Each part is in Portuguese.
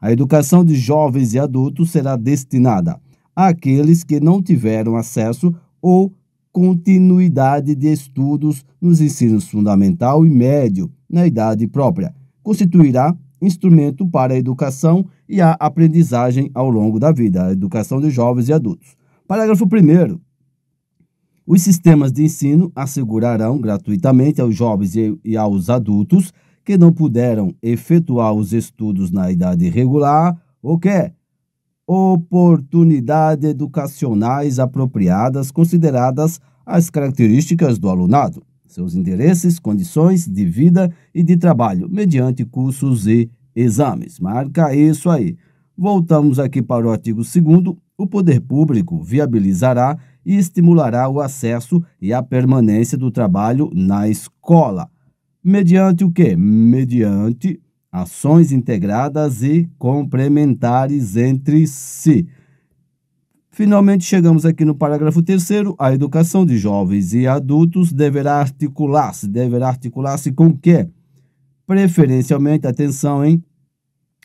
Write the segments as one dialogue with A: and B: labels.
A: A educação de jovens e adultos será destinada àqueles que não tiveram acesso ou continuidade de estudos nos ensinos fundamental e médio na idade própria. Constituirá instrumento para a educação e a aprendizagem ao longo da vida, a educação de jovens e adultos. Parágrafo 1. Os sistemas de ensino assegurarão gratuitamente aos jovens e aos adultos que não puderam efetuar os estudos na idade regular ou que oportunidades educacionais apropriadas consideradas as características do alunado, seus interesses, condições de vida e de trabalho, mediante cursos e exames. Marca isso aí. Voltamos aqui para o artigo 2 o poder público viabilizará e estimulará o acesso e a permanência do trabalho na escola mediante o quê? Mediante ações integradas e complementares entre si. Finalmente, chegamos aqui no parágrafo terceiro. A educação de jovens e adultos deverá articular-se. Deverá articular-se com o quê? Preferencialmente, atenção, hein?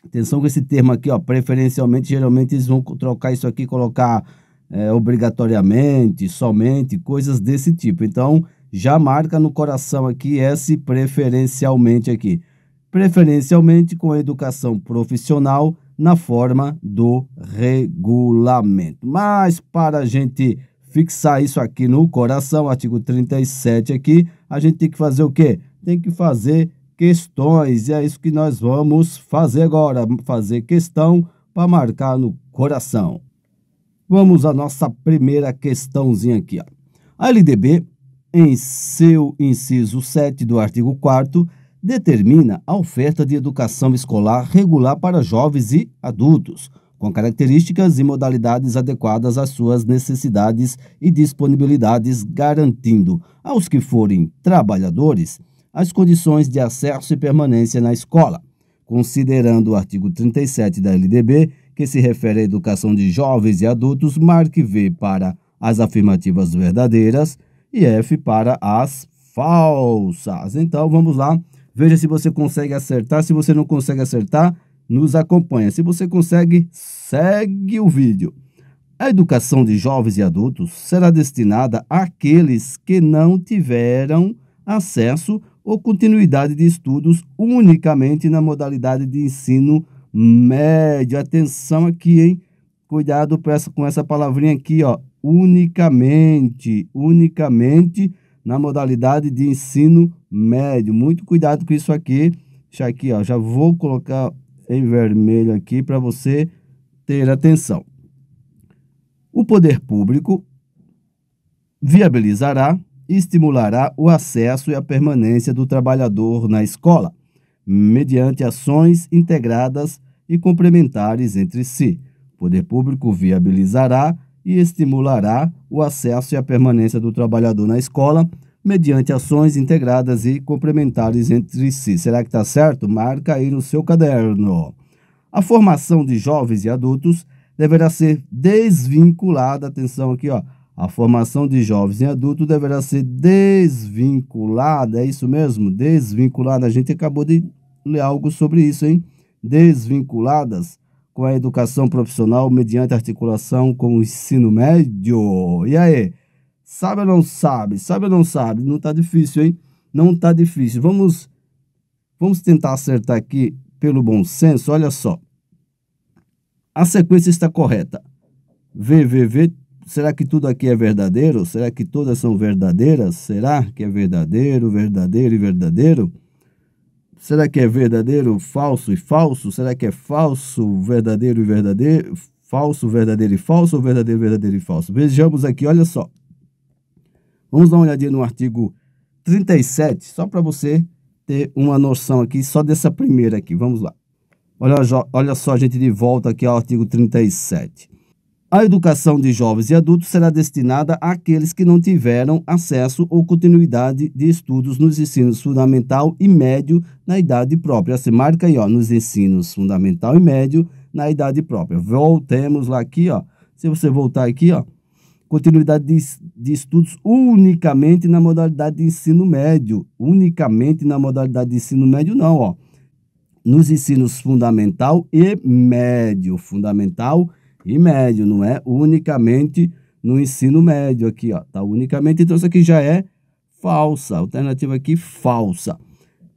A: Atenção com esse termo aqui, ó. Preferencialmente, geralmente eles vão trocar isso aqui, colocar é, obrigatoriamente, somente, coisas desse tipo. Então, já marca no coração aqui esse preferencialmente aqui. Preferencialmente com a educação profissional na forma do regulamento. Mas para a gente fixar isso aqui no coração, artigo 37 aqui, a gente tem que fazer o quê? Tem que fazer questões. E é isso que nós vamos fazer agora, fazer questão para marcar no coração. Vamos à nossa primeira questãozinha aqui, ó. A LDB em seu inciso 7 do artigo 4 determina a oferta de educação escolar regular para jovens e adultos, com características e modalidades adequadas às suas necessidades e disponibilidades, garantindo aos que forem trabalhadores as condições de acesso e permanência na escola, considerando o artigo 37 da LDB, que se refere à educação de jovens e adultos, marque V para as afirmativas verdadeiras e F para as falsas. Então vamos lá, veja se você consegue acertar. Se você não consegue acertar, nos acompanha. Se você consegue, segue o vídeo. A educação de jovens e adultos será destinada àqueles que não tiveram acesso ou continuidade de estudos unicamente na modalidade de ensino médio. Atenção aqui, hein? Cuidado com essa palavrinha aqui, ó, unicamente, unicamente na modalidade de ensino médio. Muito cuidado com isso aqui. Deixa aqui, ó, já vou colocar em vermelho aqui para você ter atenção. O poder público viabilizará e estimulará o acesso e a permanência do trabalhador na escola, mediante ações integradas e complementares entre si. O poder público viabilizará e estimulará o acesso e a permanência do trabalhador na escola mediante ações integradas e complementares entre si. Será que está certo? Marca aí no seu caderno. A formação de jovens e adultos deverá ser desvinculada, atenção aqui, ó. A formação de jovens e adultos deverá ser desvinculada, é isso mesmo? Desvinculada. A gente acabou de ler algo sobre isso, hein? Desvinculadas com a educação profissional mediante articulação com o ensino médio. E aí? Sabe ou não sabe? Sabe ou não sabe? Não está difícil, hein? Não está difícil. Vamos vamos tentar acertar aqui pelo bom senso. Olha só. A sequência está correta. VVV, será que tudo aqui é verdadeiro? Será que todas são verdadeiras? Será que é verdadeiro, verdadeiro e verdadeiro? Será que é verdadeiro, falso e falso? Será que é falso, verdadeiro e verdadeiro? Falso, verdadeiro e falso ou verdadeiro, verdadeiro e falso? Vejamos aqui, olha só. Vamos dar uma olhadinha no artigo 37, só para você ter uma noção aqui, só dessa primeira aqui. Vamos lá. Olha, olha só, a gente de volta aqui ao artigo 37. A educação de jovens e adultos será destinada àqueles que não tiveram acesso ou continuidade de estudos nos ensinos fundamental e médio na idade própria. Você assim, marca aí, ó, nos ensinos fundamental e médio na idade própria. Voltemos lá aqui, ó. Se você voltar aqui, ó, continuidade de, de estudos unicamente na modalidade de ensino médio. Unicamente na modalidade de ensino médio, não, ó. Nos ensinos fundamental e médio. Fundamental e médio, não é unicamente no ensino médio aqui, ó. Tá unicamente, então isso aqui já é falsa. Alternativa aqui falsa.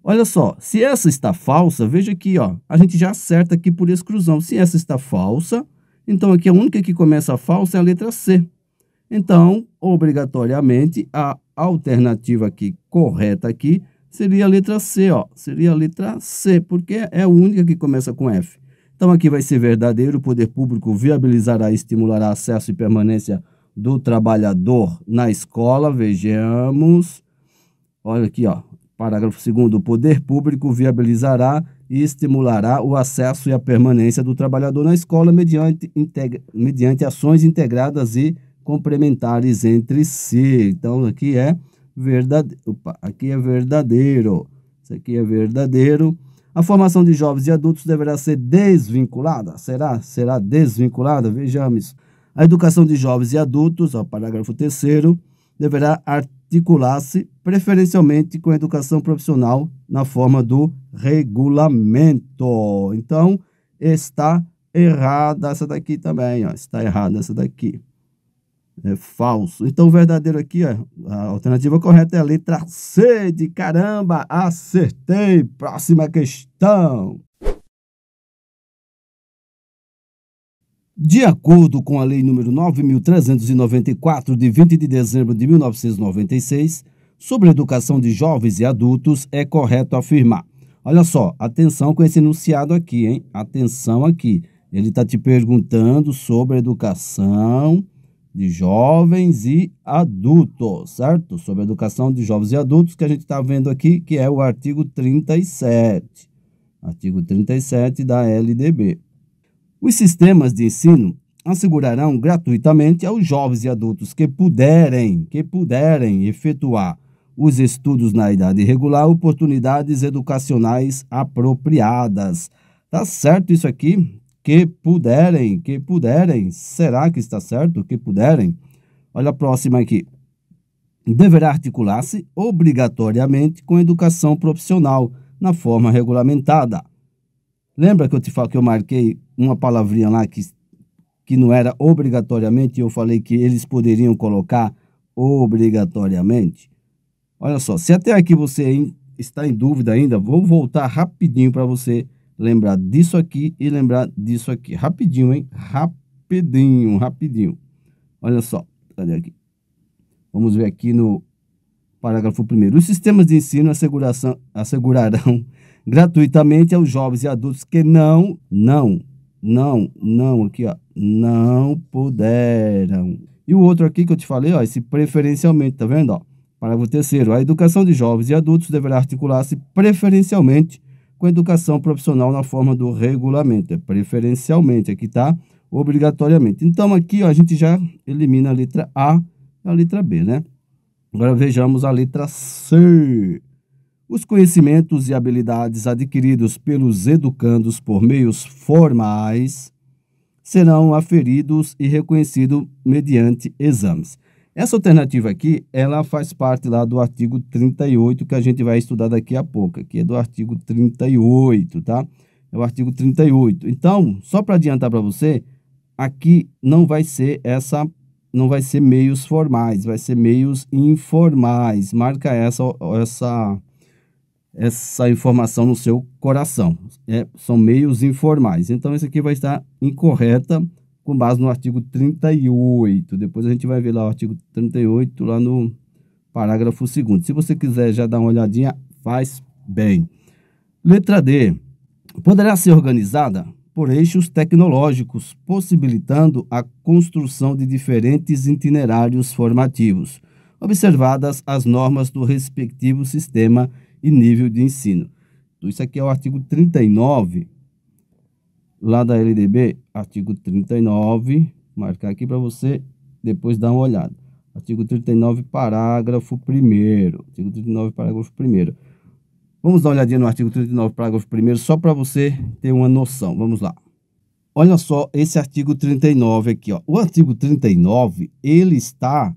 A: Olha só, se essa está falsa, veja aqui, ó, a gente já acerta aqui por exclusão. Se essa está falsa, então aqui a única que começa falsa é a letra C. Então, obrigatoriamente, a alternativa aqui correta aqui seria a letra C, ó. Seria a letra C, porque é a única que começa com F. Então aqui vai ser verdadeiro, o poder público viabilizará e estimulará acesso e permanência do trabalhador na escola, vejamos. Olha aqui, ó, parágrafo 2 o poder público viabilizará e estimulará o acesso e a permanência do trabalhador na escola mediante, integra, mediante ações integradas e complementares entre si. Então aqui é verdadeiro, aqui é verdadeiro. Isso aqui é verdadeiro. A formação de jovens e adultos deverá ser desvinculada. Será? Será desvinculada? Vejamos. A educação de jovens e adultos, ó, parágrafo 3 deverá articular-se preferencialmente com a educação profissional na forma do regulamento. Então, está errada essa daqui também, ó, está errada essa daqui é falso. Então, o verdadeiro aqui, ó, a alternativa correta é a letra C de caramba. Acertei. Próxima questão. De acordo com a Lei número 9.394, de 20 de dezembro de 1996, sobre educação de jovens e adultos, é correto afirmar. Olha só, atenção com esse enunciado aqui, hein? Atenção aqui. Ele está te perguntando sobre a educação de jovens e adultos, certo? Sobre a educação de jovens e adultos, que a gente está vendo aqui, que é o artigo 37, artigo 37 da LDB. Os sistemas de ensino assegurarão gratuitamente aos jovens e adultos que puderem, que puderem efetuar os estudos na idade regular, oportunidades educacionais apropriadas. Tá certo isso aqui? que puderem, que puderem. Será que está certo? Que puderem. Olha a próxima aqui. Deverá articular-se obrigatoriamente com a educação profissional na forma regulamentada. Lembra que eu te falo que eu marquei uma palavrinha lá que, que não era obrigatoriamente e eu falei que eles poderiam colocar obrigatoriamente? Olha só, se até aqui você está em dúvida ainda, vou voltar rapidinho para você lembrar disso aqui e lembrar disso aqui. Rapidinho, hein? Rapidinho, rapidinho. Olha só, cadê aqui? Vamos ver aqui no parágrafo 1. Os sistemas de ensino assegurarão gratuitamente aos jovens e adultos que não, não, não, não, aqui, ó, não puderam. E o outro aqui que eu te falei, ó, esse preferencialmente, tá vendo, ó? Parágrafo terceiro, a educação de jovens e adultos deverá articular-se preferencialmente com educação profissional na forma do regulamento, é preferencialmente, aqui está, obrigatoriamente. Então aqui ó, a gente já elimina a letra A e a letra B, né? Agora vejamos a letra C. Os conhecimentos e habilidades adquiridos pelos educandos por meios formais serão aferidos e reconhecidos mediante exames. Essa alternativa aqui, ela faz parte lá do artigo 38 que a gente vai estudar daqui a pouco, que é do artigo 38, tá? É o artigo 38. Então, só para adiantar para você, aqui não vai ser essa não vai ser meios formais, vai ser meios informais. Marca essa essa essa informação no seu coração. É, são meios informais. Então, isso aqui vai estar incorreta com base no artigo 38. Depois a gente vai ver lá o artigo 38, lá no parágrafo 2. Se você quiser já dar uma olhadinha, faz bem. Letra D. Poderá ser organizada por eixos tecnológicos, possibilitando a construção de diferentes itinerários formativos, observadas as normas do respectivo sistema e nível de ensino. Então, isso aqui é o artigo 39 lá da LDB, artigo 39, marcar aqui para você depois dar uma olhada. Artigo 39, parágrafo 1 artigo 39, parágrafo 1 Vamos dar uma olhadinha no artigo 39, parágrafo 1 só para você ter uma noção. Vamos lá. Olha só esse artigo 39 aqui, ó. O artigo 39, ele está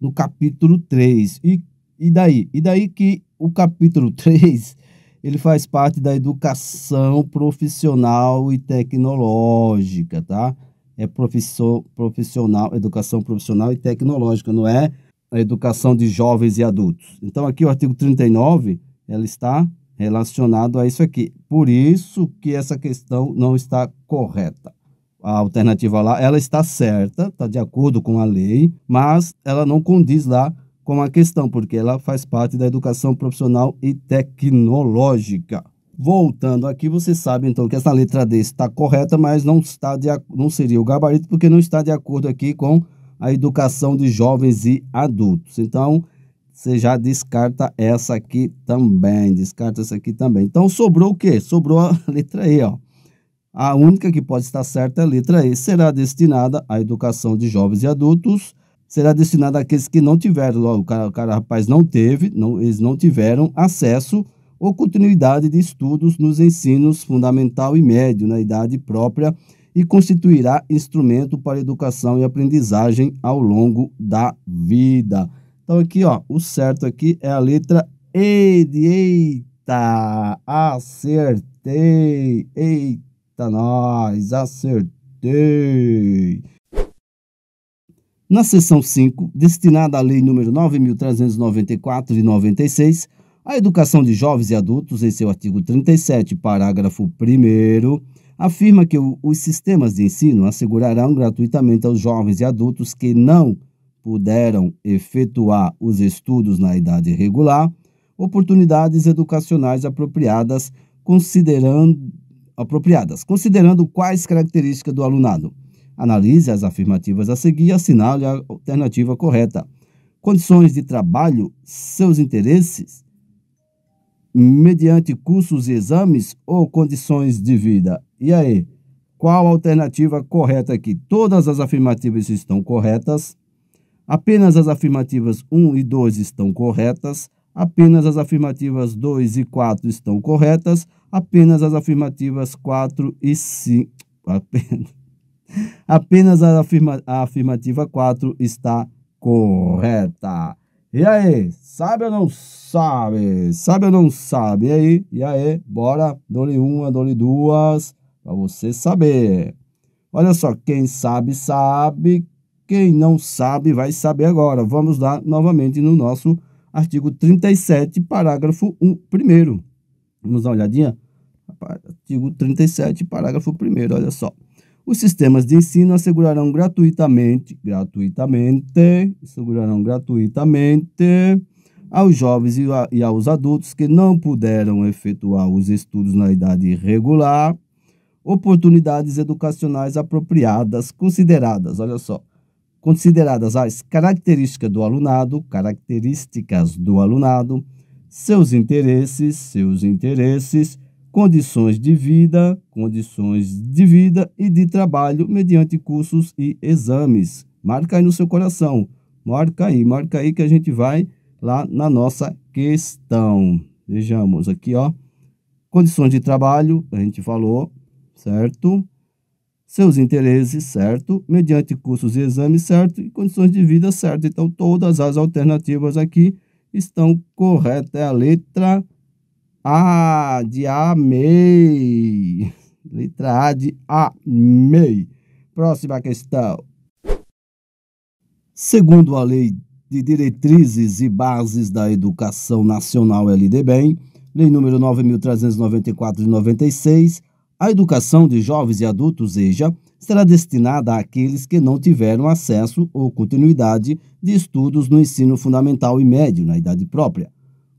A: no capítulo 3. E, e daí? E daí que o capítulo 3 ele faz parte da educação profissional e tecnológica, tá? É profissor, profissional, educação profissional e tecnológica, não é a educação de jovens e adultos. Então, aqui o artigo 39, ela está relacionado a isso aqui. Por isso que essa questão não está correta. A alternativa lá, ela está certa, está de acordo com a lei, mas ela não condiz lá com a questão, porque ela faz parte da educação profissional e tecnológica. Voltando aqui, você sabe então que essa letra D está correta, mas não, está de, não seria o gabarito, porque não está de acordo aqui com a educação de jovens e adultos. Então, você já descarta essa aqui também, descarta essa aqui também. Então, sobrou o quê? Sobrou a letra E, ó. A única que pode estar certa é a letra E. Será destinada à educação de jovens e adultos será destinado àqueles que não tiveram, logo, o cara, o cara rapaz não teve, não, eles não tiveram acesso ou continuidade de estudos nos ensinos fundamental e médio na idade própria e constituirá instrumento para educação e aprendizagem ao longo da vida. Então aqui, ó, o certo aqui é a letra E eita, acertei, eita nós, acertei. Na seção 5, destinada à Lei nº 9.394 de 96, a educação de jovens e adultos, em seu artigo 37, parágrafo 1, afirma que os sistemas de ensino assegurarão gratuitamente aos jovens e adultos que não puderam efetuar os estudos na idade regular oportunidades educacionais apropriadas, considerando, apropriadas, considerando quais características do alunado Analise as afirmativas a seguir e assinale a alternativa correta. Condições de trabalho, seus interesses, mediante cursos e exames ou condições de vida? E aí, qual a alternativa correta aqui? Todas as afirmativas estão corretas, apenas as afirmativas 1 e 2 estão corretas, apenas as afirmativas 2 e 4 estão corretas, apenas as afirmativas 4 e 5. Apenas. Apenas a, afirma, a afirmativa 4 está correta. E aí, sabe ou não sabe? Sabe ou não sabe? E aí, e aí, bora, dole uma, dole duas, para você saber. Olha só, quem sabe, sabe, quem não sabe, vai saber agora. Vamos lá novamente no nosso artigo 37, parágrafo 1, primeiro. Vamos dar uma olhadinha? Artigo 37, parágrafo 1, olha só. Os sistemas de ensino assegurarão gratuitamente, gratuitamente, assegurarão gratuitamente aos jovens e, a, e aos adultos que não puderam efetuar os estudos na idade regular oportunidades educacionais apropriadas, consideradas, olha só, consideradas as características do alunado, características do alunado, seus interesses, seus interesses, condições de vida, condições de vida e de trabalho mediante cursos e exames. Marca aí no seu coração, marca aí, marca aí que a gente vai lá na nossa questão. Vejamos aqui, ó. Condições de trabalho, a gente falou, certo? Seus interesses, certo? Mediante cursos e exames, certo? E condições de vida, certo? Então, todas as alternativas aqui estão corretas. É a letra a de amei. Letra A de amei. Próxima questão. Segundo a Lei de Diretrizes e Bases da Educação Nacional LDBEM, Lei número 9394 de 96, a educação de jovens e adultos EJA será destinada àqueles que não tiveram acesso ou continuidade de estudos no ensino fundamental e médio na idade própria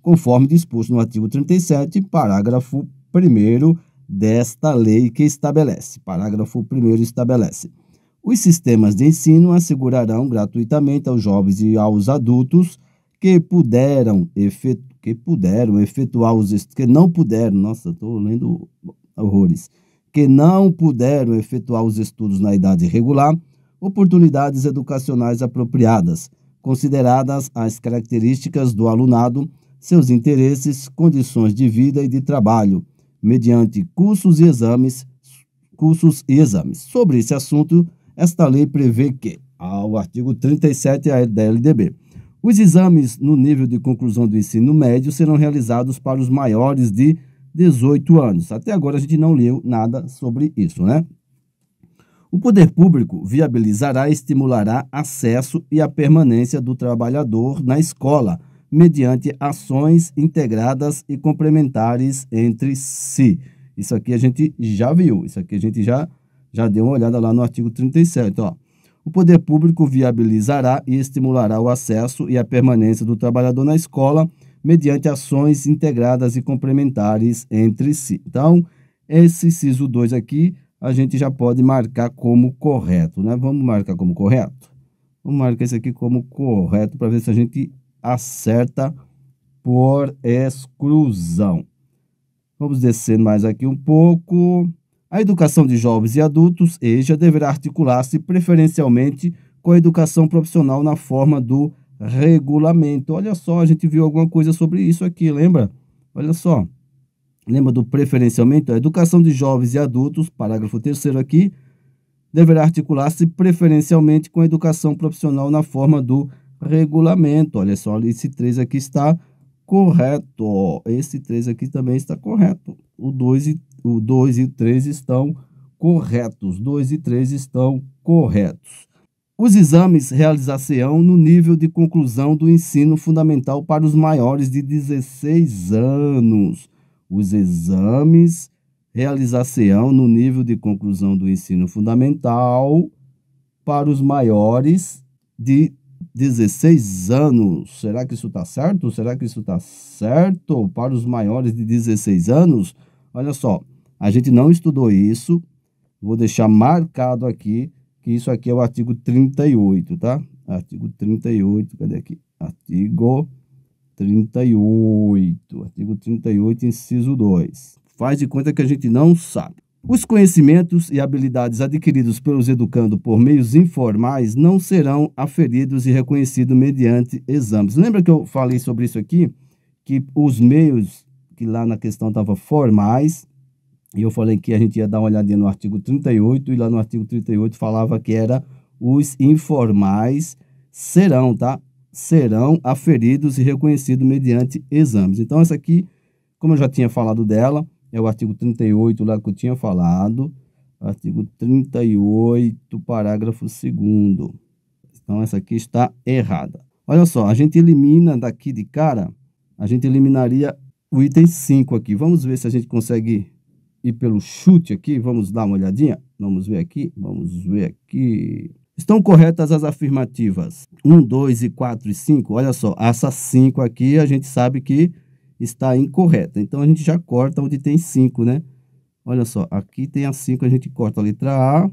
A: conforme disposto no artigo 37, parágrafo 1 desta lei que estabelece. Parágrafo 1 estabelece. Os sistemas de ensino assegurarão gratuitamente aos jovens e aos adultos que puderam, efetu que puderam efetuar os que não puderam, nossa, estou lendo horrores, que não puderam efetuar os estudos na idade regular, oportunidades educacionais apropriadas, consideradas as características do alunado seus interesses, condições de vida e de trabalho, mediante cursos e exames, cursos e exames. Sobre esse assunto, esta lei prevê que, ao artigo 37 da LDB, os exames no nível de conclusão do ensino médio serão realizados para os maiores de 18 anos. Até agora a gente não leu nada sobre isso, né? O poder público viabilizará e estimulará acesso e a permanência do trabalhador na escola mediante ações integradas e complementares entre si. Isso aqui a gente já viu, isso aqui a gente já, já deu uma olhada lá no artigo 37. Ó. O poder público viabilizará e estimulará o acesso e a permanência do trabalhador na escola mediante ações integradas e complementares entre si. Então, esse CISO 2 aqui a gente já pode marcar como correto, né? Vamos marcar como correto? Vamos marcar esse aqui como correto para ver se a gente acerta por exclusão. Vamos descer mais aqui um pouco. A educação de jovens e adultos, EJA, deverá articular-se preferencialmente com a educação profissional na forma do regulamento. Olha só, a gente viu alguma coisa sobre isso aqui, lembra? Olha só. Lembra do preferencialmente? A educação de jovens e adultos, parágrafo 3 aqui, deverá articular-se preferencialmente com a educação profissional na forma do regulamento. Olha só, esse 3 aqui está correto. Esse 3 aqui também está correto. O 2 e o 2 e 3 estão corretos. 2 e 3 estão corretos. Os exames realizar-se-ão no nível de conclusão do ensino fundamental para os maiores de 16 anos. Os exames realizar-se-ão no nível de conclusão do ensino fundamental para os maiores de 16 anos. Será que isso está certo? Será que isso está certo para os maiores de 16 anos? Olha só, a gente não estudou isso. Vou deixar marcado aqui que isso aqui é o artigo 38, tá? Artigo 38, cadê aqui? Artigo 38. Artigo 38, inciso 2. Faz de conta que a gente não sabe. Os conhecimentos e habilidades adquiridos pelos educando por meios informais não serão aferidos e reconhecidos mediante exames. Lembra que eu falei sobre isso aqui? Que os meios, que lá na questão estava formais, e eu falei que a gente ia dar uma olhadinha no artigo 38, e lá no artigo 38 falava que era os informais serão, tá? Serão aferidos e reconhecidos mediante exames. Então, essa aqui, como eu já tinha falado dela, é o artigo 38 lá que eu tinha falado, artigo 38, parágrafo 2 Então essa aqui está errada. Olha só, a gente elimina daqui de cara, a gente eliminaria o item 5 aqui. Vamos ver se a gente consegue ir pelo chute aqui, vamos dar uma olhadinha? Vamos ver aqui, vamos ver aqui. Estão corretas as afirmativas 1, 2 e 4 e 5? Olha só, essa 5 aqui a gente sabe que está incorreta. Então a gente já corta onde tem 5, né? Olha só, aqui tem a 5, a gente corta a letra A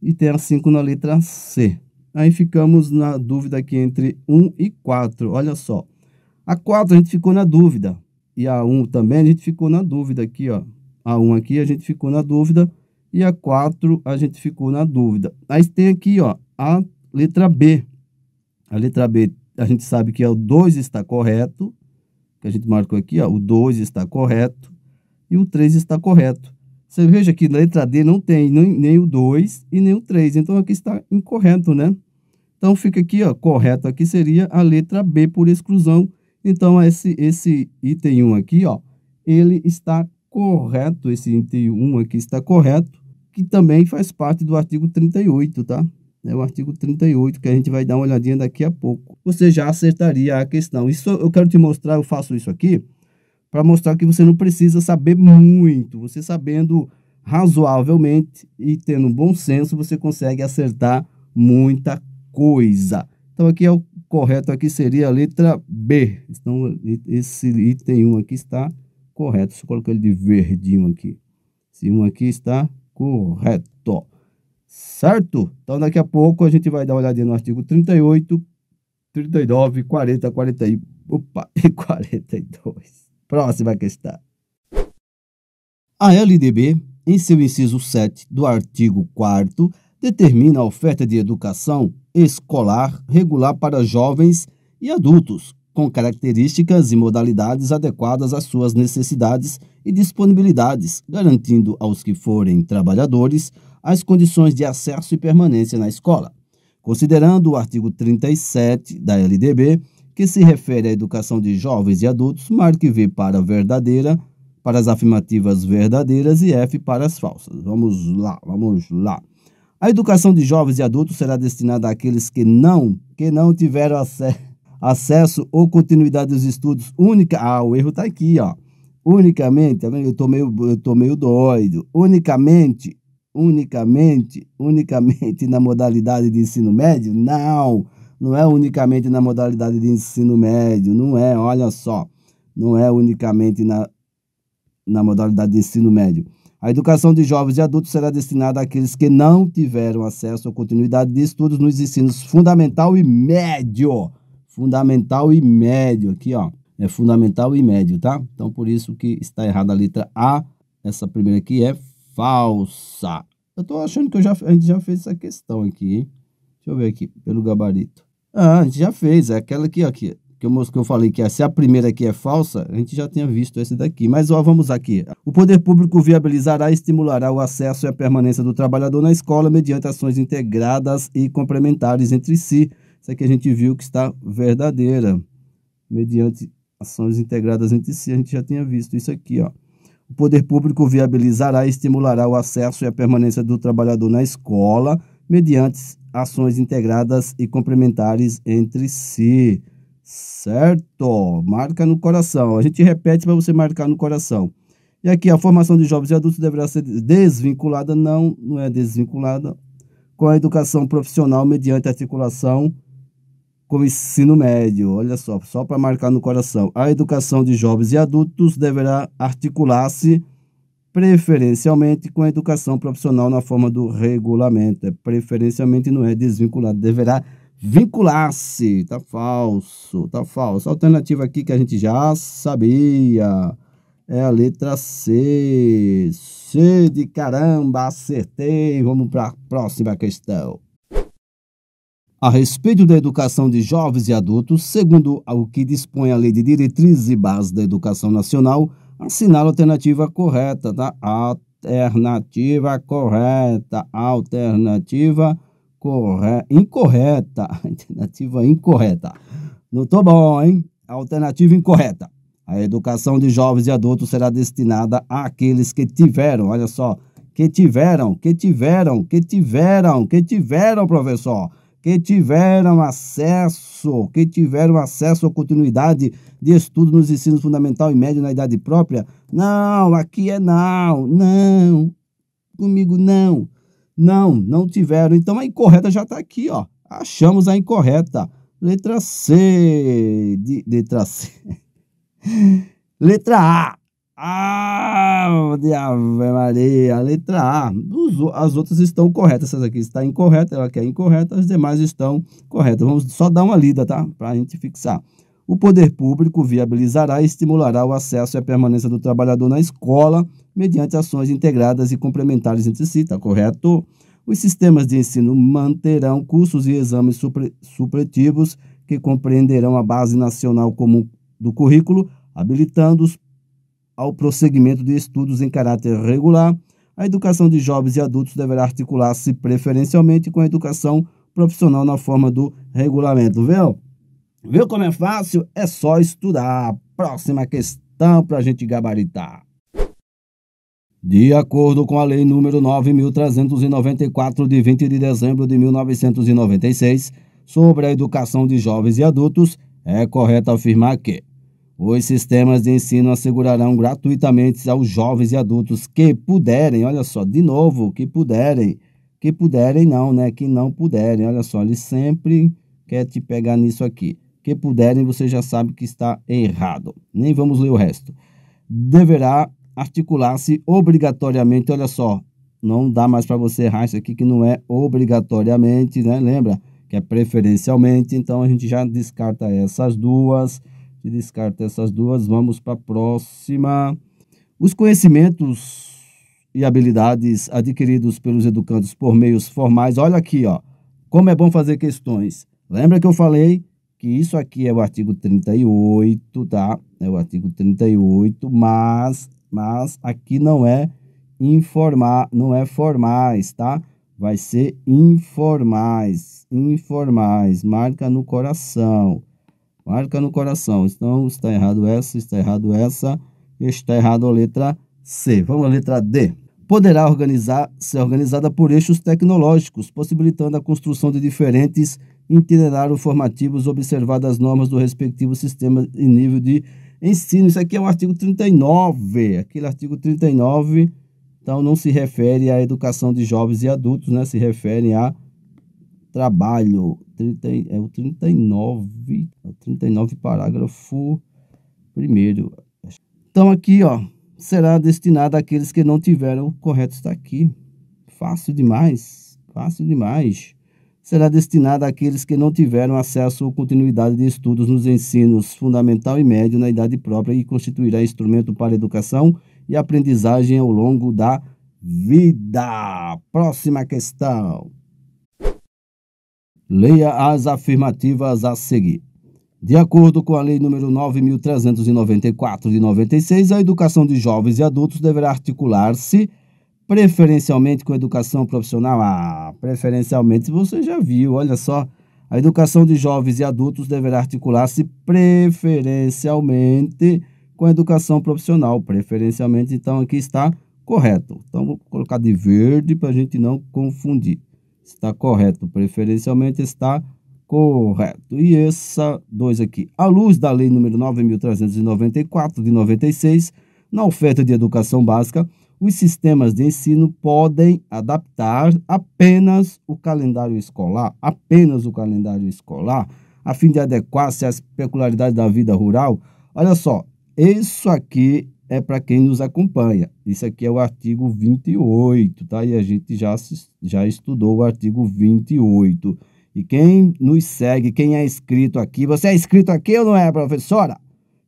A: e tem a 5 na letra C. Aí ficamos na dúvida aqui entre 1 um e 4. Olha só. A 4 a gente ficou na dúvida. E a 1 um também a gente ficou na dúvida aqui, ó. A 1 um aqui a gente ficou na dúvida. E a 4 a gente ficou na dúvida. Aí tem aqui, ó, a letra B. A letra B a gente sabe que é o 2 está correto que a gente marcou aqui, ó, o 2 está correto e o 3 está correto. Você veja que na letra D não tem nem, nem o 2 e nem o 3, então aqui está incorreto, né? Então fica aqui, ó, correto aqui seria a letra B por exclusão. Então esse, esse item 1 aqui, ó, ele está correto, esse item 1 aqui está correto, que também faz parte do artigo 38, tá? É o artigo 38, que a gente vai dar uma olhadinha daqui a pouco. Você já acertaria a questão. Isso eu quero te mostrar, eu faço isso aqui, para mostrar que você não precisa saber muito. Você sabendo razoavelmente e tendo bom senso, você consegue acertar muita coisa. Então, aqui é o correto, aqui seria a letra B. Então, esse item 1 aqui está correto. Deixa eu colocar ele de verdinho aqui. Esse 1 aqui está correto. Certo? Então, daqui a pouco a gente vai dar uma olhadinha no artigo 38, 39, 40, 41 opa, e 42. Próxima questão. A LDB, em seu inciso 7 do artigo 4, determina a oferta de educação escolar regular para jovens e adultos, com características e modalidades adequadas às suas necessidades e disponibilidades, garantindo aos que forem trabalhadores as condições de acesso e permanência na escola. Considerando o artigo 37 da LDB, que se refere à educação de jovens e adultos, marque V para verdadeira, para as afirmativas verdadeiras e F para as falsas. Vamos lá, vamos lá. A educação de jovens e adultos será destinada àqueles que não, que não tiveram acesso ou continuidade dos estudos única. Ah, o erro está aqui, ó. Unicamente, tá eu tô meio, eu tô meio doido. Unicamente unicamente, unicamente na modalidade de ensino médio? Não, não é unicamente na modalidade de ensino médio, não é, olha só, não é unicamente na, na modalidade de ensino médio. A educação de jovens e adultos será destinada àqueles que não tiveram acesso à continuidade de estudos nos ensinos fundamental e médio. Fundamental e médio, aqui ó, é fundamental e médio, tá? Então por isso que está errada a letra A, essa primeira aqui é falsa. Eu tô achando que eu já, a gente já fez essa questão aqui, hein? Deixa eu ver aqui, pelo gabarito. Ah, a gente já fez, é aquela aqui, ó, que, que, eu, que eu falei que se a primeira aqui é falsa, a gente já tinha visto essa daqui. Mas ó, vamos aqui. O poder público viabilizará e estimulará o acesso e a permanência do trabalhador na escola mediante ações integradas e complementares entre si. Isso aqui a gente viu que está verdadeira. Mediante ações integradas entre si, a gente já tinha visto isso aqui, ó. O poder público viabilizará e estimulará o acesso e a permanência do trabalhador na escola, mediante ações integradas e complementares entre si. Certo? Marca no coração. A gente repete para você marcar no coração. E aqui, a formação de jovens e adultos deverá ser desvinculada, não, não é desvinculada, com a educação profissional mediante articulação com o ensino médio. Olha só, só para marcar no coração. A educação de jovens e adultos deverá articular-se preferencialmente com a educação profissional na forma do regulamento. É preferencialmente não é desvinculado, deverá vincular-se. Tá falso, tá falso. A alternativa aqui que a gente já sabia é a letra C. C de caramba, acertei. Vamos para a próxima questão a respeito da educação de jovens e adultos, segundo o que dispõe a Lei de Diretrizes e Bases da Educação Nacional, assinala a alternativa correta, tá? Alternativa correta, alternativa corre... incorreta, alternativa incorreta. Não tô bom, hein? Alternativa incorreta. A educação de jovens e adultos será destinada àqueles que tiveram, olha só, que tiveram, que tiveram, que tiveram, que tiveram, professor que tiveram acesso, que tiveram acesso à continuidade de estudo nos ensinos fundamental e médio na idade própria. Não, aqui é não, não, comigo não, não, não tiveram. Então a incorreta já está aqui, ó. Achamos a incorreta. Letra C, de, letra C. Letra A, ah, de Ave Maria, letra A. As outras estão corretas, essas aqui está incorreta, ela quer incorreta, as demais estão corretas. Vamos só dar uma lida, tá? Para a gente fixar. O poder público viabilizará e estimulará o acesso e a permanência do trabalhador na escola mediante ações integradas e complementares entre si, tá correto? Os sistemas de ensino manterão cursos e exames supre supletivos que compreenderão a base nacional comum do currículo, habilitando os ao prosseguimento de estudos em caráter regular, a educação de jovens e adultos deverá articular-se preferencialmente com a educação profissional na forma do regulamento, viu? Viu como é fácil? É só estudar. Próxima questão para a gente gabaritar. De acordo com a Lei nº 9.394, de 20 de dezembro de 1996, sobre a educação de jovens e adultos, é correto afirmar que os sistemas de ensino assegurarão gratuitamente aos jovens e adultos que puderem, olha só, de novo, que puderem, que puderem não, né? Que não puderem, olha só, ele sempre quer te pegar nisso aqui. Que puderem, você já sabe que está errado. Nem vamos ler o resto. Deverá articular-se obrigatoriamente, olha só, não dá mais para você errar isso aqui que não é obrigatoriamente, né? Lembra que é preferencialmente, então a gente já descarta essas duas gente descarta essas duas, vamos para a próxima. Os conhecimentos e habilidades adquiridos pelos educandos por meios formais. Olha aqui, ó. Como é bom fazer questões. Lembra que eu falei que isso aqui é o artigo 38, tá? É o artigo 38, mas mas aqui não é informar, não é formais, tá? Vai ser informais, informais, marca no coração. Marca no coração. Então, está errado essa, está errado essa, está errado a letra C. Vamos à letra D. Poderá organizar, ser organizada por eixos tecnológicos, possibilitando a construção de diferentes itinerários formativos, observadas as normas do respectivo sistema e nível de ensino. Isso aqui é o artigo 39. Aquele artigo 39, então, não se refere à educação de jovens e adultos, né? se refere à trabalho, 30, é o 39, é o 39 parágrafo primeiro. Então aqui, ó, será destinado àqueles que não tiveram, o correto está aqui. Fácil demais, fácil demais. Será destinado àqueles que não tiveram acesso ou continuidade de estudos nos ensinos fundamental e médio na idade própria e constituirá instrumento para educação e aprendizagem ao longo da vida. Próxima questão. Leia as afirmativas a seguir. De acordo com a Lei nº 9.394 de 96, a educação de jovens e adultos deverá articular-se preferencialmente com a educação profissional. Ah, preferencialmente, você já viu, olha só. A educação de jovens e adultos deverá articular-se preferencialmente com a educação profissional. Preferencialmente, então, aqui está correto. Então, vou colocar de verde para a gente não confundir está correto. Preferencialmente está correto. E essa dois aqui. À luz da lei número 9394 de 96, na oferta de educação básica, os sistemas de ensino podem adaptar apenas o calendário escolar, apenas o calendário escolar, a fim de adequar-se às peculiaridades da vida rural. Olha só, isso aqui é para quem nos acompanha. Isso aqui é o artigo 28, tá? E a gente já, já estudou o artigo 28. E quem nos segue, quem é inscrito aqui, você é inscrito aqui ou não é, professora?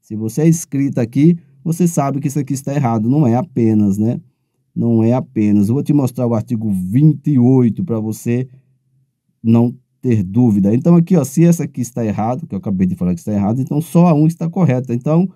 A: Se você é inscrito aqui, você sabe que isso aqui está errado, não é apenas, né? Não é apenas. vou te mostrar o artigo 28 para você não ter dúvida. Então aqui, ó, se essa aqui está errado, que eu acabei de falar que está errado, então só a 1 está correta. Então,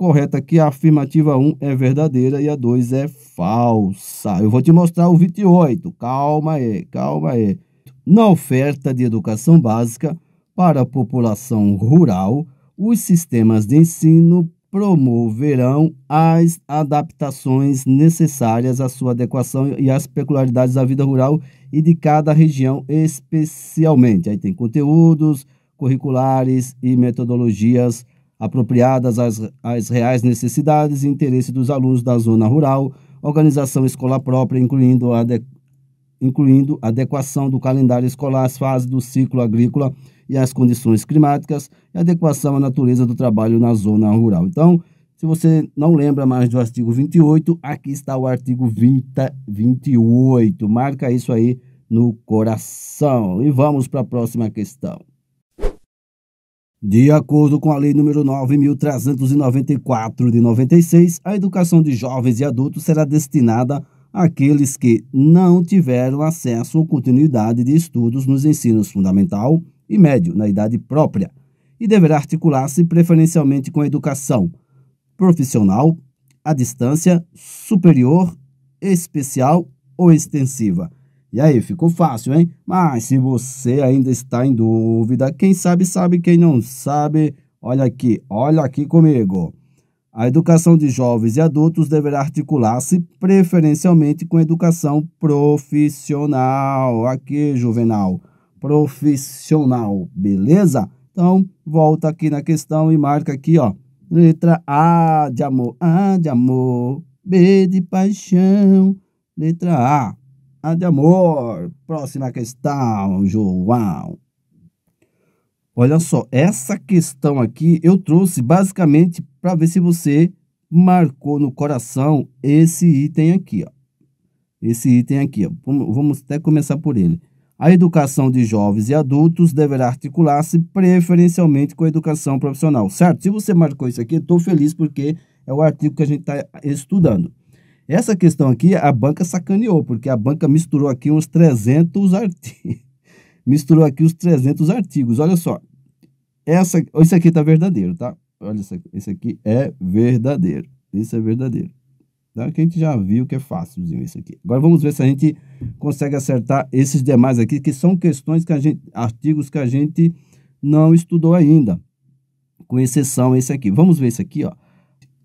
A: correta que a afirmativa 1 é verdadeira e a 2 é falsa. Eu vou te mostrar o 28. Calma aí, calma aí. Na oferta de educação básica para a população rural, os sistemas de ensino promoverão as adaptações necessárias à sua adequação e às peculiaridades da vida rural e de cada região especialmente. Aí tem conteúdos curriculares e metodologias apropriadas às, às reais necessidades e interesse dos alunos da zona rural, organização escolar própria, incluindo, ade, incluindo adequação do calendário escolar às fases do ciclo agrícola e às condições climáticas, e adequação à natureza do trabalho na zona rural. Então, se você não lembra mais do artigo 28, aqui está o artigo 20, 28. Marca isso aí no coração. E vamos para a próxima questão. De acordo com a Lei nº 9.394 de 96, a educação de jovens e adultos será destinada àqueles que não tiveram acesso ou continuidade de estudos nos ensinos fundamental e médio na idade própria e deverá articular-se preferencialmente com a educação profissional, à distância, superior, especial ou extensiva e aí, ficou fácil, hein? Mas se você ainda está em dúvida, quem sabe sabe, quem não sabe, olha aqui, olha aqui comigo. A educação de jovens e adultos deverá articular-se preferencialmente com a educação profissional. Aqui, Juvenal, profissional, beleza? Então, volta aqui na questão e marca aqui, ó. Letra A de amor, A de amor, B de paixão, letra A a ah, de amor. Próxima questão, João. Olha só, essa questão aqui eu trouxe basicamente para ver se você marcou no coração esse item aqui, ó. Esse item aqui, ó. vamos até começar por ele. A educação de jovens e adultos deverá articular-se preferencialmente com a educação profissional, certo? Se você marcou isso aqui, estou feliz porque é o artigo que a gente está estudando. Essa questão aqui, a banca sacaneou, porque a banca misturou aqui uns 300 artigos. misturou aqui os 300 artigos. Olha só. Essa, isso aqui está verdadeiro, tá? Olha isso aqui. Esse aqui é verdadeiro. Isso é verdadeiro. Tá? Que a gente já viu que é fácilzinho isso aqui. Agora vamos ver se a gente consegue acertar esses demais aqui, que são questões que a gente. artigos que a gente não estudou ainda. Com exceção esse aqui. Vamos ver esse aqui, ó.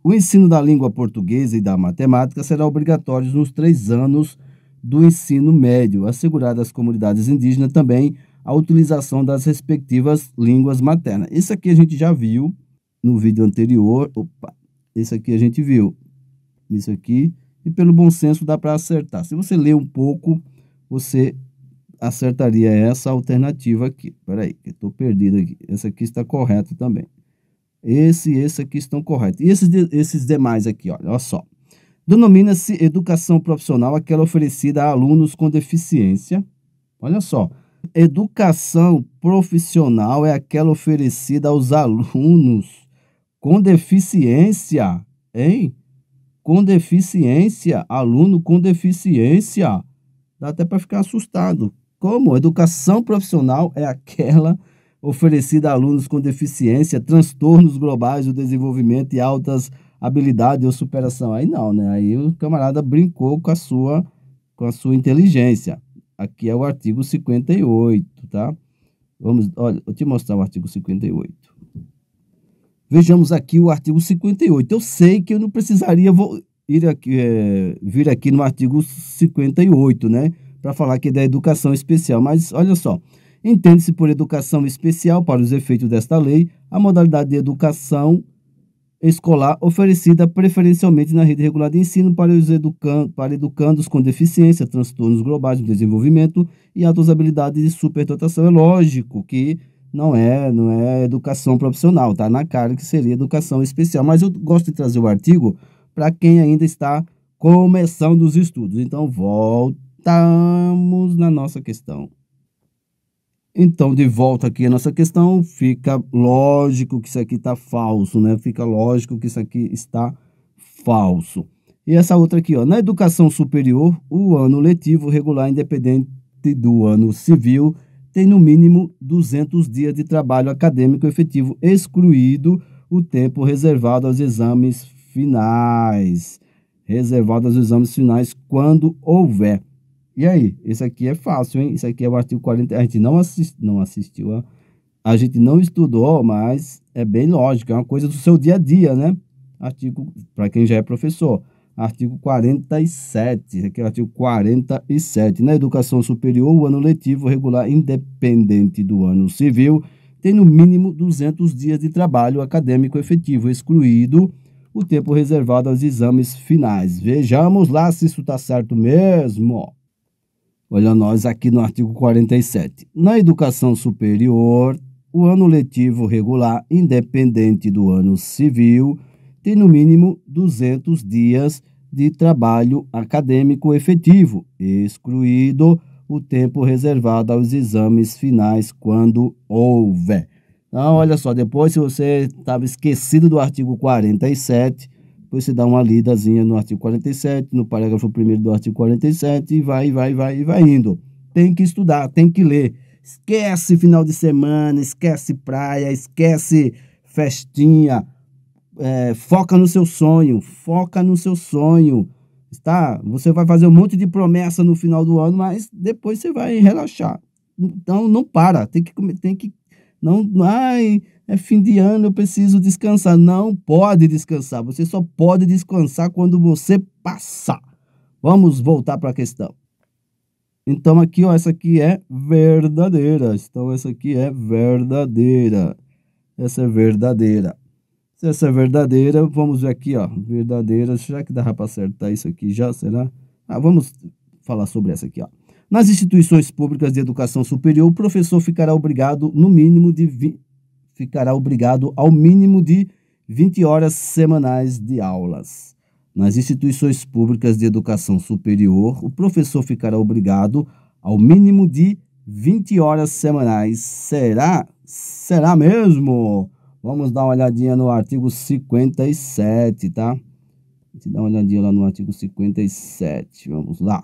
A: O ensino da língua portuguesa e da matemática será obrigatório nos três anos do ensino médio, assegurada às comunidades indígenas também a utilização das respectivas línguas maternas. Isso aqui a gente já viu no vídeo anterior. Opa, isso aqui a gente viu. Isso aqui. E pelo bom senso dá para acertar. Se você ler um pouco, você acertaria essa alternativa aqui. Espera aí, eu estou perdido aqui. Essa aqui está correta também. Esse e esse aqui estão corretos. E esses, esses demais aqui, olha, olha só. Denomina-se educação profissional aquela oferecida a alunos com deficiência. Olha só. Educação profissional é aquela oferecida aos alunos com deficiência, hein? Com deficiência, aluno com deficiência. Dá até para ficar assustado. Como? Educação profissional é aquela oferecida a alunos com deficiência, transtornos globais do desenvolvimento e altas habilidades ou superação. Aí não, né? Aí o camarada brincou com a sua, com a sua inteligência. Aqui é o artigo 58, tá? Vamos, olha, eu te mostrar o artigo 58. Vejamos aqui o artigo 58. Eu sei que eu não precisaria vou ir aqui, é, vir aqui no artigo 58, né? Para falar aqui é da educação especial, mas olha só. Entende-se por educação especial, para os efeitos desta lei, a modalidade de educação escolar oferecida preferencialmente na rede regular de ensino para, os para educandos com deficiência, transtornos globais de desenvolvimento e altas habilidades de superdotação. É lógico que não é, não é educação profissional, tá na cara que seria educação especial, mas eu gosto de trazer o artigo para quem ainda está começando os estudos. Então, voltamos na nossa questão. Então, de volta aqui à nossa questão, fica lógico que isso aqui está falso, né? Fica lógico que isso aqui está falso. E essa outra aqui, ó. Na educação superior, o ano letivo regular independente do ano civil tem no mínimo 200 dias de trabalho acadêmico efetivo, excluído o tempo reservado aos exames finais. Reservado aos exames finais quando houver. E aí? Esse aqui é fácil, hein? Isso aqui é o artigo 40. A gente não, assist, não assistiu, a, a gente não estudou, mas é bem lógico, é uma coisa do seu dia a dia, né? Artigo, para quem já é professor, artigo 47. Esse aqui é o artigo 47. Na educação superior, o ano letivo regular, independente do ano civil, tem no mínimo 200 dias de trabalho acadêmico efetivo, excluído o tempo reservado aos exames finais. Vejamos lá se isso está certo mesmo. Olha nós aqui no artigo 47. Na educação superior, o ano letivo regular, independente do ano civil, tem no mínimo 200 dias de trabalho acadêmico efetivo, excluído o tempo reservado aos exames finais quando houver. Então, olha só, depois se você estava esquecido do artigo 47, depois você dá uma lidazinha no artigo 47, no parágrafo 1 do artigo 47 e vai, vai, vai, vai indo. Tem que estudar, tem que ler. Esquece final de semana, esquece praia, esquece festinha. É, foca no seu sonho, foca no seu sonho, tá? Você vai fazer um monte de promessa no final do ano, mas depois você vai relaxar. Então não para, tem que tem que não ai é fim de ano, eu preciso descansar. Não pode descansar, você só pode descansar quando você passar. Vamos voltar para a questão. Então aqui, ó, essa aqui é verdadeira. Então essa aqui é verdadeira. Essa é verdadeira. Se essa é verdadeira, vamos ver aqui, ó, verdadeira. Será que dá para acertar isso aqui já, será? Ah, vamos falar sobre essa aqui, ó. Nas instituições públicas de educação superior, o professor ficará obrigado, no mínimo, de 20, ficará obrigado ao mínimo de 20 horas semanais de aulas. Nas instituições públicas de educação superior, o professor ficará obrigado ao mínimo de 20 horas semanais. Será? Será mesmo? Vamos dar uma olhadinha no artigo 57, tá? Deixa eu dar uma olhadinha lá no artigo 57. Vamos lá.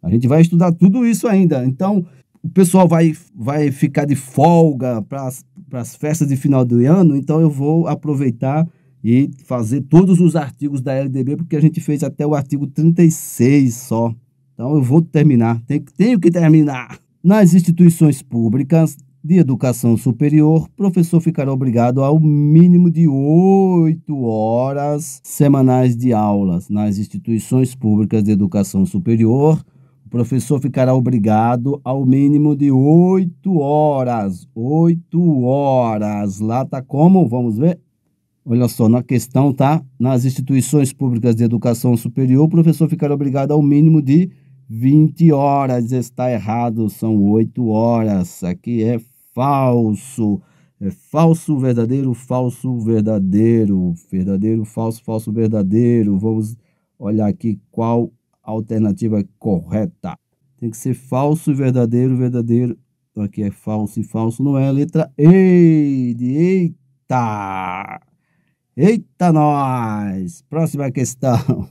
A: A gente vai estudar tudo isso ainda. Então, o pessoal vai, vai ficar de folga para para as festas de final do ano, então eu vou aproveitar e fazer todos os artigos da LDB, porque a gente fez até o artigo 36 só. Então eu vou terminar, tenho, tenho que terminar. Nas instituições públicas de educação superior, professor ficará obrigado ao mínimo de oito horas semanais de aulas nas instituições públicas de educação superior o professor ficará obrigado ao mínimo de oito horas. Oito horas. Lá tá como? Vamos ver? Olha só, na questão tá nas instituições públicas de educação superior, o professor ficará obrigado ao mínimo de 20 horas. Está errado, são oito horas. Aqui é falso. É falso, verdadeiro, falso, verdadeiro. Verdadeiro, falso, falso, verdadeiro. Vamos olhar aqui qual alternativa correta. Tem que ser falso e verdadeiro, verdadeiro. Então, aqui é falso e falso, não é? Letra E eita! Eita nós! Próxima questão.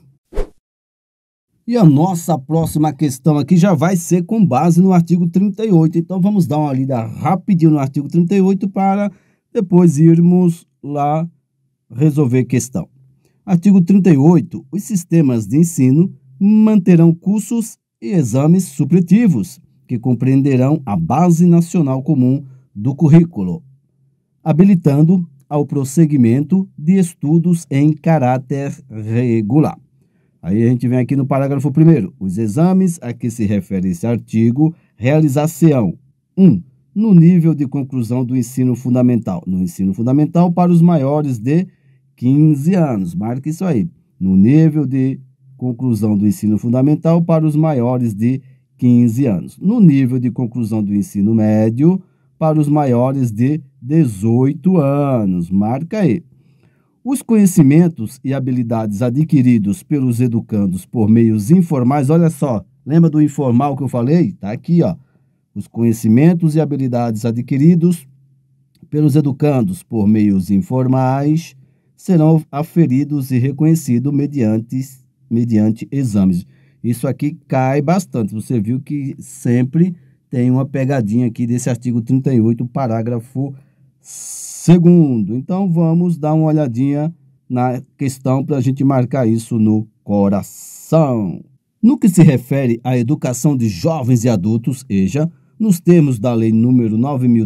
A: E a nossa próxima questão aqui já vai ser com base no artigo 38. Então vamos dar uma lida rapidinho no artigo 38 para depois irmos lá resolver questão. Artigo 38. Os sistemas de ensino manterão cursos e exames supletivos, que compreenderão a Base Nacional Comum do Currículo, habilitando ao prosseguimento de estudos em caráter regular. Aí a gente vem aqui no parágrafo 1. Os exames a que se refere esse artigo realizar-se-ão: 1. Um, no nível de conclusão do ensino fundamental. No ensino fundamental para os maiores de 15 anos. Marca isso aí. No nível de conclusão do ensino fundamental para os maiores de 15 anos. No nível de conclusão do ensino médio, para os maiores de 18 anos. Marca aí. Os conhecimentos e habilidades adquiridos pelos educandos por meios informais, olha só, lembra do informal que eu falei? Tá aqui, ó. Os conhecimentos e habilidades adquiridos pelos educandos por meios informais serão aferidos e reconhecidos mediante mediante exames. Isso aqui cai bastante. Você viu que sempre tem uma pegadinha aqui desse artigo 38, parágrafo 2. Então vamos dar uma olhadinha na questão para a gente marcar isso no coração. No que se refere à educação de jovens e adultos, EJA, nos termos da Lei nº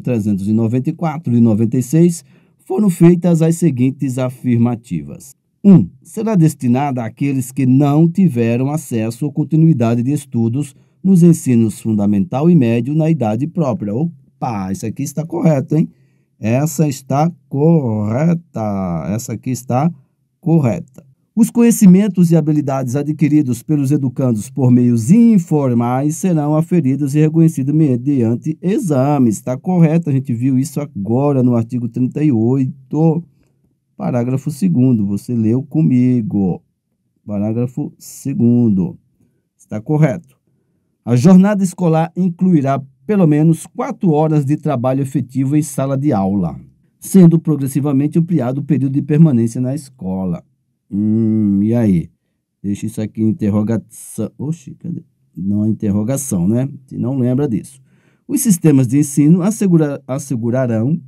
A: 9.394 de 96, foram feitas as seguintes afirmativas. 1. Será destinada àqueles que não tiveram acesso ou continuidade de estudos nos ensinos fundamental e médio na idade própria. Opa, isso aqui está correto, hein? Essa está correta. Essa aqui está correta. Os conhecimentos e habilidades adquiridos pelos educandos por meios informais serão aferidos e reconhecidos mediante exames. Está correto, a gente viu isso agora no artigo 38 Parágrafo 2. Você leu comigo. Parágrafo 2. Está correto. A jornada escolar incluirá pelo menos quatro horas de trabalho efetivo em sala de aula, sendo progressivamente ampliado o período de permanência na escola. Hum, e aí? Deixa isso aqui em interrogação. Oxi, cadê? Não é interrogação, né? Se não lembra disso. Os sistemas de ensino assegura... assegurarão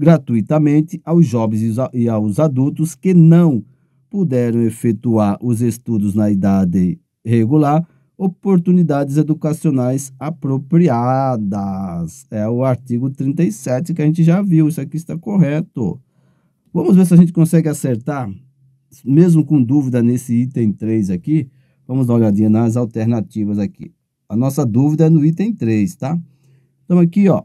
A: gratuitamente aos jovens e aos adultos que não puderam efetuar os estudos na idade regular oportunidades educacionais apropriadas. É o artigo 37 que a gente já viu, isso aqui está correto. Vamos ver se a gente consegue acertar, mesmo com dúvida nesse item 3 aqui. Vamos dar uma olhadinha nas alternativas aqui. A nossa dúvida é no item 3, tá? Então aqui, ó,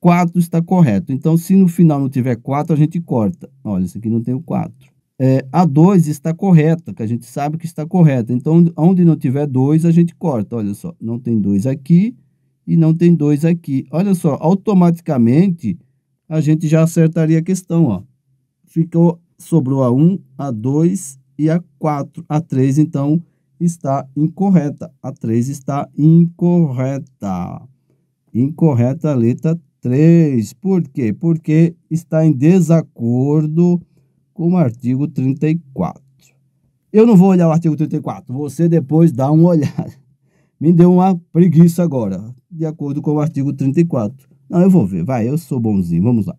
A: 4 está correto. Então, se no final não tiver 4, a gente corta. Olha, isso aqui não tem o 4. É, a 2 está correta, que a gente sabe que está correta. Então, onde não tiver 2, a gente corta. Olha só, não tem 2 aqui e não tem 2 aqui. Olha só, automaticamente a gente já acertaria a questão. Ó. Ficou, sobrou a 1, um, a 2 e a 4. A 3, então, está incorreta. A 3 está incorreta. Incorreta a letra 3. Por quê? Porque está em desacordo com o artigo 34. Eu não vou olhar o artigo 34, você depois dá uma olhada. Me deu uma preguiça agora, de acordo com o artigo 34. Não, eu vou ver, vai, eu sou bonzinho, vamos lá.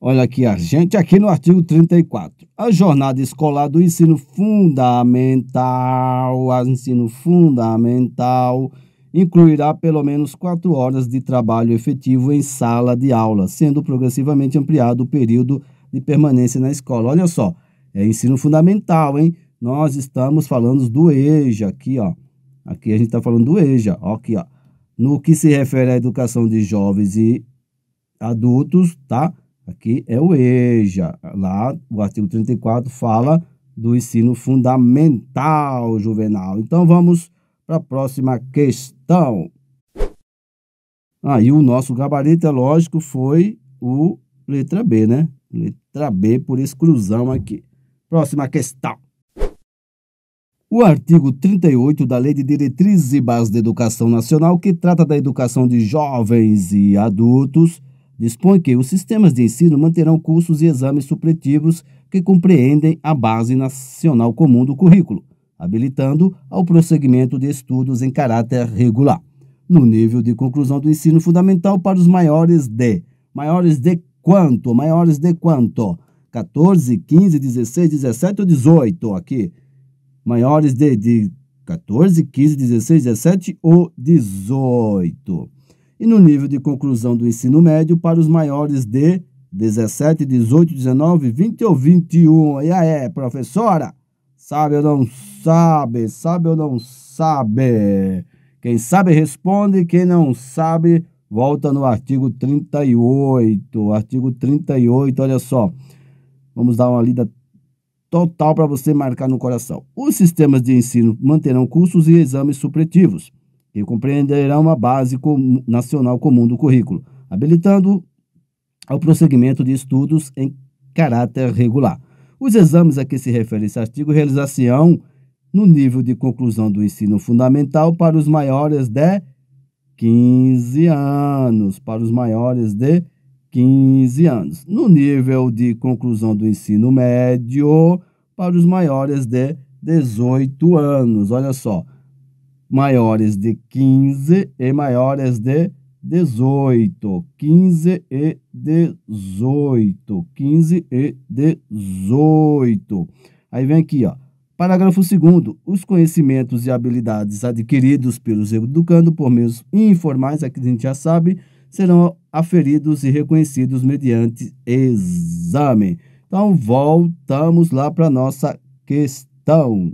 A: Olha aqui a gente, aqui no artigo 34. A jornada escolar do ensino fundamental, ensino fundamental incluirá pelo menos quatro horas de trabalho efetivo em sala de aula, sendo progressivamente ampliado o período de permanência na escola. Olha só, é ensino fundamental, hein? Nós estamos falando do EJA aqui, ó. Aqui a gente está falando do EJA, ó, aqui, ó. No que se refere à educação de jovens e adultos, tá? Aqui é o EJA. Lá, o artigo 34 fala do ensino fundamental juvenal. Então, vamos para a próxima questão. Aí ah, o nosso gabarito, é lógico, foi o letra B, né? Letra B por exclusão aqui. Próxima questão. O artigo 38 da Lei de Diretrizes e Bases da Educação Nacional, que trata da educação de jovens e adultos, dispõe que os sistemas de ensino manterão cursos e exames supletivos que compreendem a Base Nacional Comum do Currículo, habilitando ao prosseguimento de estudos em caráter regular, no nível de conclusão do ensino fundamental para os maiores de. Maiores de quanto? Maiores de quanto? 14, 15, 16, 17 ou 18 aqui? Maiores de, de 14, 15, 16, 17 ou 18. E no nível de conclusão do ensino médio para os maiores de 17, 18, 19, 20 ou 21. E aí, professora? Sabe ou não sabe? Sabe ou não sabe? Quem sabe responde, quem não sabe volta no artigo 38. Artigo 38, olha só. Vamos dar uma lida total para você marcar no coração. Os sistemas de ensino manterão cursos e exames supletivos, que compreenderão a base com, nacional comum do currículo, habilitando ao prosseguimento de estudos em caráter regular. Os exames a que se refere esse artigo realizar-se-ão no nível de conclusão do ensino fundamental para os maiores de 15 anos, para os maiores de 15 anos. No nível de conclusão do ensino médio, para os maiores de 18 anos. Olha só, maiores de 15 e maiores de 18. 18, 15 e 18, 15 e 18. Aí vem aqui, ó. Parágrafo 2 Os conhecimentos e habilidades adquiridos pelos educando por meios informais, aqui é a gente já sabe, serão aferidos e reconhecidos mediante exame. Então, voltamos lá para a nossa questão.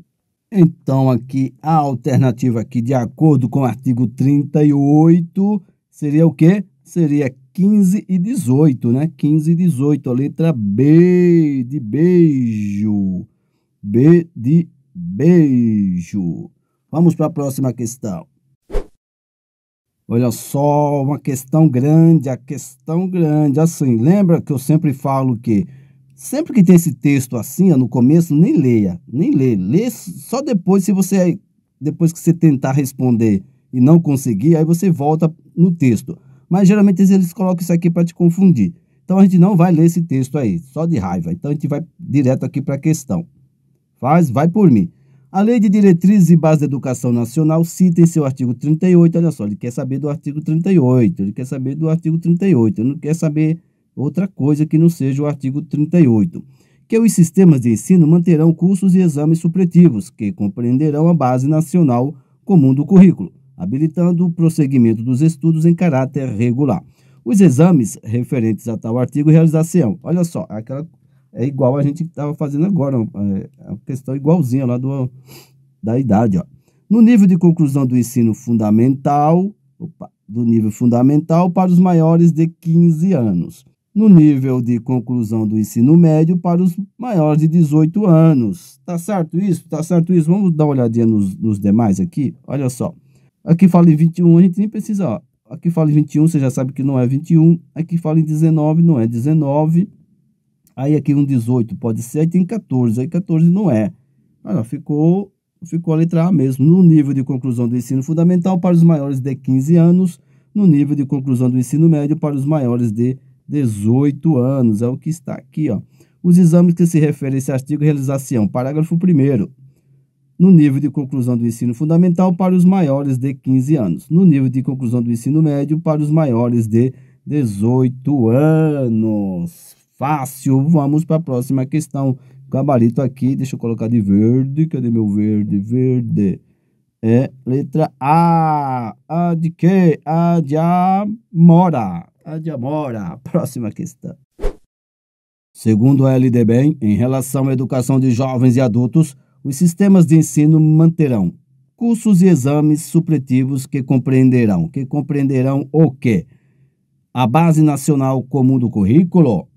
A: Então, aqui, a alternativa aqui, de acordo com o artigo 38, seria o quê? Seria 15 e 18, né? 15 e 18, a letra B de beijo. B de beijo. Vamos para a próxima questão. Olha só, uma questão grande, a questão grande. Assim, lembra que eu sempre falo que sempre que tem esse texto assim, no começo, nem leia, nem lê. Lê só depois se você depois que você tentar responder e não conseguir, aí você volta no texto. Mas geralmente eles colocam isso aqui para te confundir. Então a gente não vai ler esse texto aí, só de raiva. Então a gente vai direto aqui para a questão. Faz, vai por mim. A Lei de Diretrizes e Bases da Educação Nacional cita em seu artigo 38, olha só, ele quer saber do artigo 38, ele quer saber do artigo 38, ele não quer saber outra coisa que não seja o artigo 38. Que os sistemas de ensino manterão cursos e exames supletivos que compreenderão a base nacional comum do currículo habilitando o prosseguimento dos estudos em caráter regular. Os exames referentes a tal artigo realização. Olha só, aquela é igual a gente estava fazendo agora, é, é uma questão igualzinha lá do, da idade. Ó. No nível de conclusão do ensino fundamental, opa, do nível fundamental para os maiores de 15 anos. No nível de conclusão do ensino médio para os maiores de 18 anos. Tá certo isso? Tá certo isso? Vamos dar uma olhadinha nos, nos demais aqui? Olha só. Aqui fala em 21, a gente nem precisa, ó. Aqui fala em 21, você já sabe que não é 21. Aqui fala em 19, não é 19. Aí aqui um 18 pode ser, aí tem 14, aí 14 não é. Olha, ficou, ficou a letra A mesmo. No nível de conclusão do ensino fundamental para os maiores de 15 anos, no nível de conclusão do ensino médio para os maiores de 18 anos. É o que está aqui, ó. Os exames que se referem a esse artigo realização. Parágrafo 1 no nível de conclusão do ensino fundamental para os maiores de 15 anos, no nível de conclusão do ensino médio para os maiores de 18 anos. Fácil. Vamos para a próxima questão. Gabarito aqui, deixa eu colocar de verde. Cadê é meu verde? Verde. É letra A. A de quê? A de Amora. A de Amora. Próxima questão. Segundo a LDBEM, em relação à educação de jovens e adultos, os sistemas de ensino manterão cursos e exames supletivos que compreenderão, que compreenderão o quê? A Base Nacional Comum do Currículo,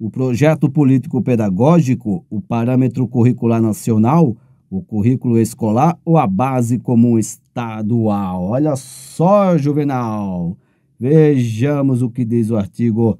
A: o Projeto Político Pedagógico, o Parâmetro Curricular Nacional, o Currículo Escolar ou a Base Comum Estadual. Olha só, Juvenal! Vejamos o que diz o artigo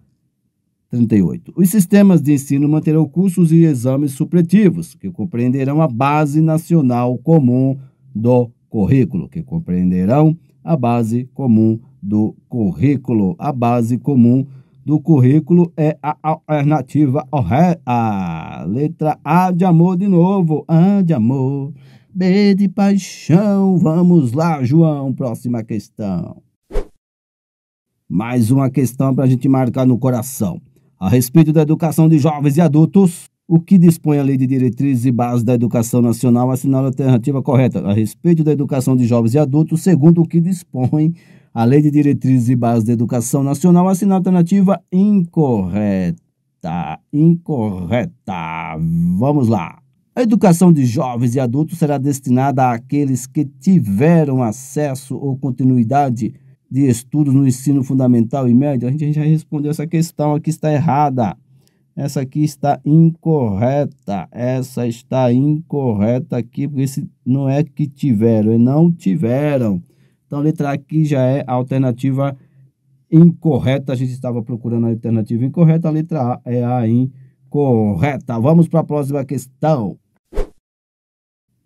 A: 38. Os sistemas de ensino manterão cursos e exames supletivos, que compreenderão a Base Nacional Comum do Currículo, que compreenderão a Base Comum do Currículo. A Base Comum do Currículo é a alternativa a letra A de amor de novo, A de amor, B de paixão. Vamos lá, João, próxima questão. Mais uma questão para a gente marcar no coração a respeito da educação de jovens e adultos, o que dispõe a Lei de Diretrizes e Bases da Educação Nacional assinala a alternativa correta a respeito da educação de jovens e adultos, segundo o que dispõe a Lei de Diretrizes e Bases da Educação Nacional assinala a alternativa incorreta. Incorreta. Vamos lá. A educação de jovens e adultos será destinada àqueles que tiveram acesso ou continuidade de estudos no ensino fundamental e médio? A gente já respondeu essa questão, aqui está errada. Essa aqui está incorreta. Essa está incorreta aqui, porque esse não é que tiveram, é não tiveram. Então, a letra aqui já é a alternativa incorreta. A gente estava procurando a alternativa incorreta, a letra A é a incorreta. Vamos para a próxima questão.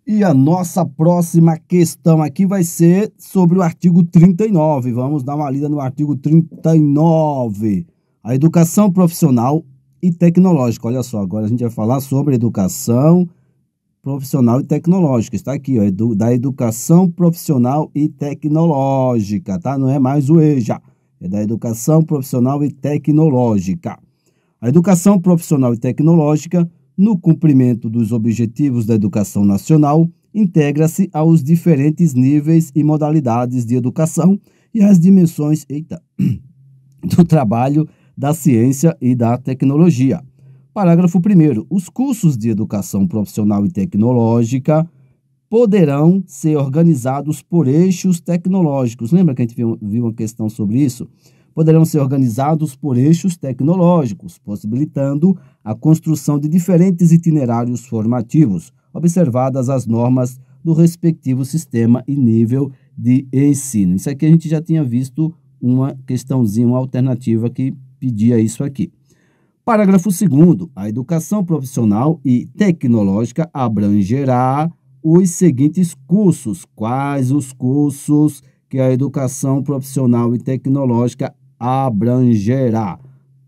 A: E a nossa próxima questão aqui vai ser sobre o artigo 39. Vamos dar uma lida no artigo 39. A educação profissional e tecnológica. Olha só, agora a gente vai falar sobre educação profissional e tecnológica. Está aqui, ó, edu da educação profissional e tecnológica, tá? Não é mais o EJA, é da educação profissional e tecnológica. A educação profissional e tecnológica no cumprimento dos Objetivos da Educação Nacional, integra-se aos diferentes níveis e modalidades de educação e às dimensões eita, do trabalho da ciência e da tecnologia. Parágrafo 1. Os cursos de educação profissional e tecnológica poderão ser organizados por eixos tecnológicos. Lembra que a gente viu, viu uma questão sobre isso? poderão ser organizados por eixos tecnológicos, possibilitando a construção de diferentes itinerários formativos, observadas as normas do respectivo sistema e nível de ensino. Isso aqui a gente já tinha visto uma questãozinha, uma alternativa que pedia isso aqui. Parágrafo 2. A educação profissional e tecnológica abrangerá os seguintes cursos. Quais os cursos que a educação profissional e tecnológica abrangerá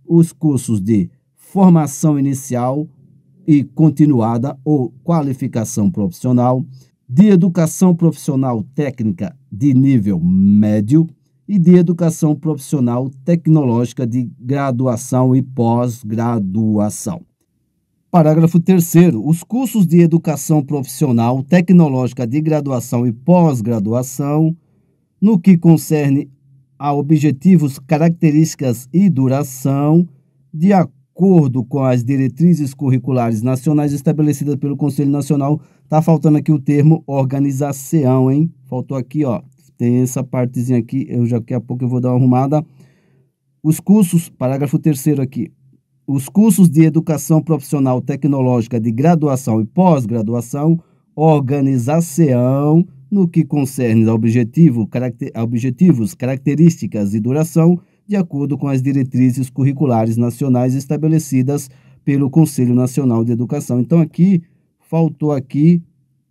A: os cursos de formação inicial e continuada ou qualificação profissional, de educação profissional técnica de nível médio e de educação profissional tecnológica de graduação e pós-graduação. Parágrafo 3. Os cursos de educação profissional tecnológica de graduação e pós-graduação, no que concerne a objetivos, características e duração, de acordo com as diretrizes curriculares nacionais estabelecidas pelo Conselho Nacional. Tá faltando aqui o termo organização, hein? Faltou aqui, ó. Tem essa partezinha aqui, eu já daqui a pouco eu vou dar uma arrumada. Os cursos, parágrafo terceiro aqui. Os cursos de educação profissional tecnológica de graduação e pós-graduação, organização no que concerne a, objetivo, caracter, objetivos, características e duração, de acordo com as diretrizes curriculares nacionais estabelecidas pelo Conselho Nacional de Educação. Então aqui faltou aqui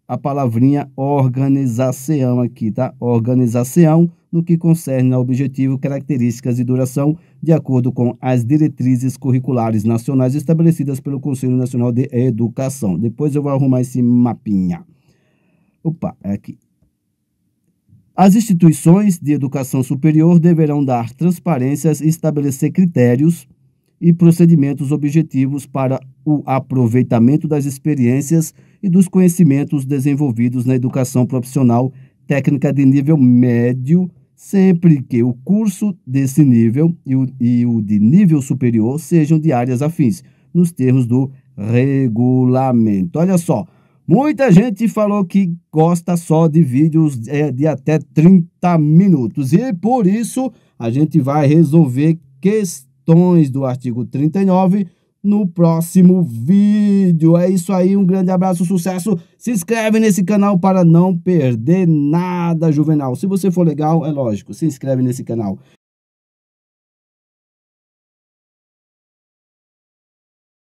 A: a palavrinha organização aqui, tá? Organização no que concerne ao objetivo, características e duração, de acordo com as diretrizes curriculares nacionais estabelecidas pelo Conselho Nacional de Educação. Depois eu vou arrumar esse mapinha. Opa, é aqui. As instituições de educação superior deverão dar transparências e estabelecer critérios e procedimentos objetivos para o aproveitamento das experiências e dos conhecimentos desenvolvidos na educação profissional técnica de nível médio, sempre que o curso desse nível e o, e o de nível superior sejam de áreas afins, nos termos do regulamento. Olha só, Muita gente falou que gosta só de vídeos é, de até 30 minutos e por isso a gente vai resolver questões do artigo 39 no próximo vídeo. É isso aí, um grande abraço, sucesso. Se inscreve nesse canal para não perder nada, Juvenal. Se você for legal, é lógico, se inscreve nesse canal.